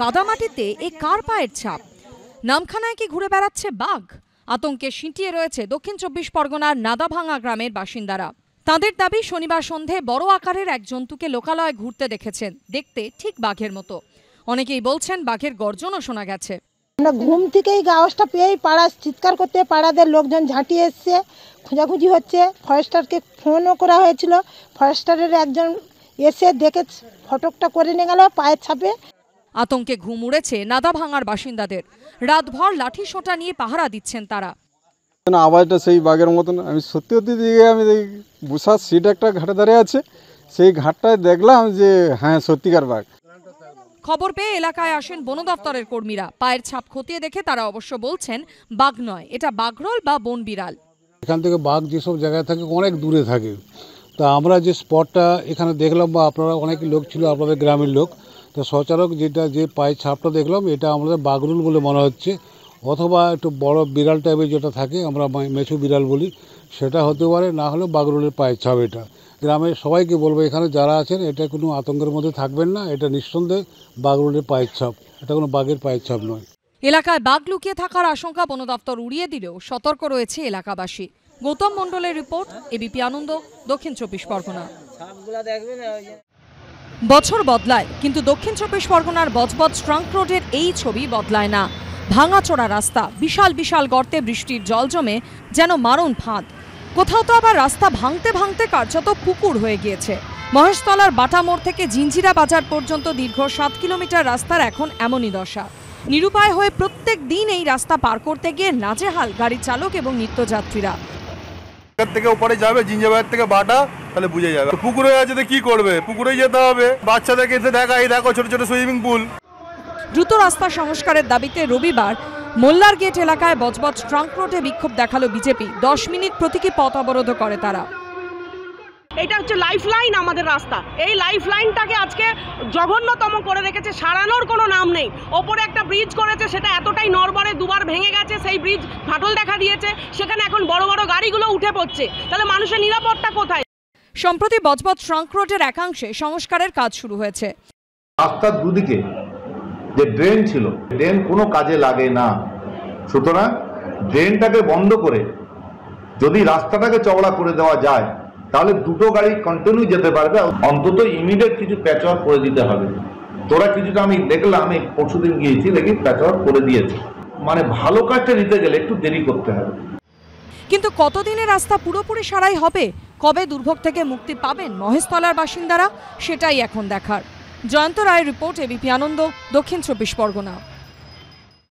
কাদামাটিতে এই কার পায়ের ছাপ নামখানায় কি ঘুরে বেড়াচ্ছে বাঘ আতঙ্কে সিঁটিয়ে রয়েছে দক্ষিণ চব্বিশ পরগনার নাদাভাঙা গ্রামের বাসিন্দারা তাদের দাবি শনিবার সন্ধে বড় আকারের এক জন্তুকে লোকালয়ে ঘুরতে দেখেছেন দেখতে ঠিক বাঘের মতো অনেকেই বলছেন বাঘের গর্জনও শোনা গেছে আমরা ঘুম থেকেই গাওয়াজটা পেয়েই পাড়া চিৎকার করতে পাড়াদের লোকজন ঝাঁটিয়ে এসছে খোঁজাখুঁজি হচ্ছে ফরেস্টারকে ফোনও করা হয়েছিল ফরেস্টারের একজন এসে দেখে ফটকটা করে নিয়ে গেল পায়ের ছাপে আতঙ্কে ঘুম উড়েছে নাদা ভাঙার বাসিন্দাদের রাতভর লাঠি সোঁটা নিয়ে পাহারা দিচ্ছেন তারা আওয়াজটা সেই বাঘের মতন আমি সত্যি সত্যি দিকে আমি বুসার সিট একটা ঘাটে দাঁড়িয়ে আছে সেই ঘাটটায় দেখলাম যে হ্যাঁ সত্যিকার বাঘ খবর পেয়ে এলাকায় আসেন বন দপ্তরের কর্মীরা পায়ের ছাপ খতিয়ে দেখে তারা অবশ্য বলছেন বাঘ নয় এটা বাঘরোল বা বন বিড়াল এখান থেকে বাঘ যেসব জায়গায় থাকে অনেক দূরে থাকে তা আমরা যে স্পটটা এখানে দেখলাম বা আপনারা অনেক লোক ছিল আপনাদের গ্রামের লোক তো সচারক যেটা যে পায়ের ছাপটা দেখলাম এটা আমাদের বাগরুল বলে মনে হচ্ছে অথবা একটু বড় বিড়াল টাইপের যেটা থাকে আমরা মেছু বিড়াল বলি সেটা হতে পারে না হলে বাগরুলের পায়ের ছাপ এটা গ্রামের সবাইকে বলবো এখানে যারা আছেন এটা কোনো আতঙ্কের মধ্যে থাকবেন না এটা নিঃসন্দেহে বাগরুলের পায়ের ছাপ এটা কোনো বাঘের পায়ের ছাপ নয় এলাকায় বাঘ লুকিয়ে থাকার আশঙ্কা বন দপ্তর উড়িয়ে দিলেও সতর্ক রয়েছে এলাকাবাসী গৌতম মণ্ডলের রিপোর্ট এবিপি আনন্দ দক্ষিণ চব্বিশ পরগনা বছর বদলায় কিন্তু দক্ষিণ চব্বিশ পরগনার বজবজ ট্রাঙ্ক রোডের এই ছবি বদলায় না ভাঙাচোরা রাস্তা বিশাল বিশাল গর্তে বৃষ্টির জল জমে যেন মারণ ফাঁদ কোথাও তো আবার রাস্তা ভাঙতে ভাঙতে কার্যত পুকুর হয়ে গিয়েছে মহেশতলার বাটামোড় থেকে জিঞ্জিরা বাজার পর্যন্ত দীর্ঘ সাত কিলোমিটার রাস্তার এখন এমনই দশা নিরুপায় হয়ে প্রত্যেক দিন এই রাস্তা পার করতে গিয়ে নাজেহাল গাড়ি চালক এবং নিত্যযাত্রীরা থেকে উপরে যাবে থেকে বাটা তাহলে বুঝে যাবে পুকুরে তো কি করবে পুকুরে যেতে হবে বাচ্চাদেরকে এতে দেখাই দেখো ছোট ছোট সুইমিং পুল দ্রুত রাস্তা সংস্কারের দাবিতে রবিবার মোল্লার গেট এলাকায় বজবজ ট্রাঙ্ক রোডে বিক্ষোভ দেখালো বিজেপি দশ মিনিট প্রতীকে পথ অবরোধ করে তারা এটা হচ্ছে লাইফ লাইন আমাদের রাস্তা এই লাইফ লাইনটাকে আজকে জঘন্যতম করে রেখেছে সারানোর কোনো নাম নেই ওপরে একটা ব্রিজ করেছে সেটা এতটাই নরবরে দুবার ভেঙে গেছে সেই ব্রিজ ফাটল দেখা দিয়েছে সেখানে এখন বড় বড় গাড়িগুলো উঠে পড়ছে তাহলে মানুষের নিরাপত্তা কোথায় সম্প্রতি বজবজ ট্রাঙ্ক রোডের একাংশে সংস্কারের কাজ শুরু হয়েছে রাস্তার দুদিকে যে ড্রেন ছিল ড্রেন কোনো কাজে লাগে না সুতরাং ড্রেনটাকে বন্ধ করে যদি রাস্তাটাকে চওড়া করে দেওয়া যায় তাহলে দুটো গাড়ি কন্টিনিউ যেতে পারবে অন্তত ইমিডিয়েট কিছু প্যাচওয়ার করে দিতে হবে তোরা কিছুটা আমি দেখলাম আমি পরশু দিন গিয়েছি দেখি প্যাচওয়ার করে দিয়েছে মানে ভালো কাজটা নিতে গেলে একটু দেরি করতে হবে কিন্তু কতদিনে রাস্তা পুরোপুরি সারাই হবে কবে দুর্ভোগ থেকে মুক্তি পাবেন মহেশতলার বাসিন্দারা সেটাই এখন দেখার জয়ন্ত রায়ের রিপোর্ট এবিপি আনন্দ দক্ষিণ চব্বিশ পরগনা